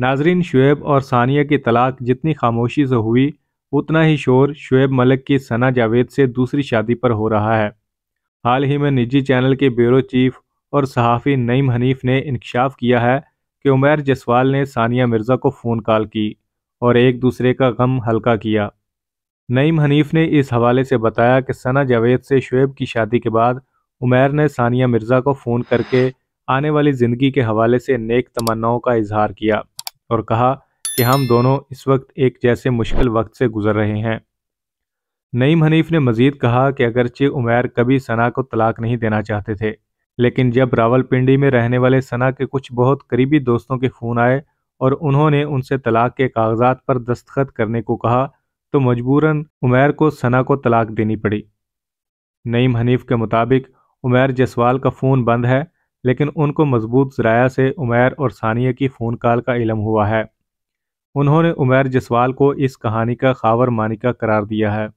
नाजरीन शुएब और सानिया की तलाक जितनी खामोशी से हुई उतना ही शोर शुएब मलिक की सना जावेद से दूसरी शादी पर हो रहा है हाल ही में निजी चैनल के ब्यूरो चीफ और सहाफ़ी नईम हनीफ ने इंकशाफ किया है कि उमैर जसवाल ने सानिया मिर्ज़ा को फ़ोन कॉल की और एक दूसरे का गम हल्का किया नईम हनीफ ने इस हवाले से बताया कि सना जावेद से शुएब की शादी के बाद उमैर ने सानिया मिर्ज़ा को फ़ोन करके आने वाली ज़िंदगी के हवाले से नेक तमन्नाओं का इजहार किया और कहा कि हम दोनों इस वक्त एक जैसे मुश्किल वक्त से गुजर रहे हैं नईम हनीफ ने मजीद कहा कि अगरचे उमैर कभी सना को तलाक नहीं देना चाहते थे लेकिन जब रावलपिंडी में रहने वाले सना के कुछ बहुत करीबी दोस्तों के फ़ोन आए और उन्होंने उनसे तलाक के कागजात पर दस्तखत करने को कहा तो मजबूरन उमैर को सना को तलाक देनी पड़ी नईम हनीफ के मुताबिक उमैर जसवाल का फ़ोन बंद है लेकिन उनको मजबूत जराया से उमैर और सानिया की फ़ोन कॉल का इलम हुआ है उन्होंने उमैर जसवाल को इस कहानी का खावर मानिका करार दिया है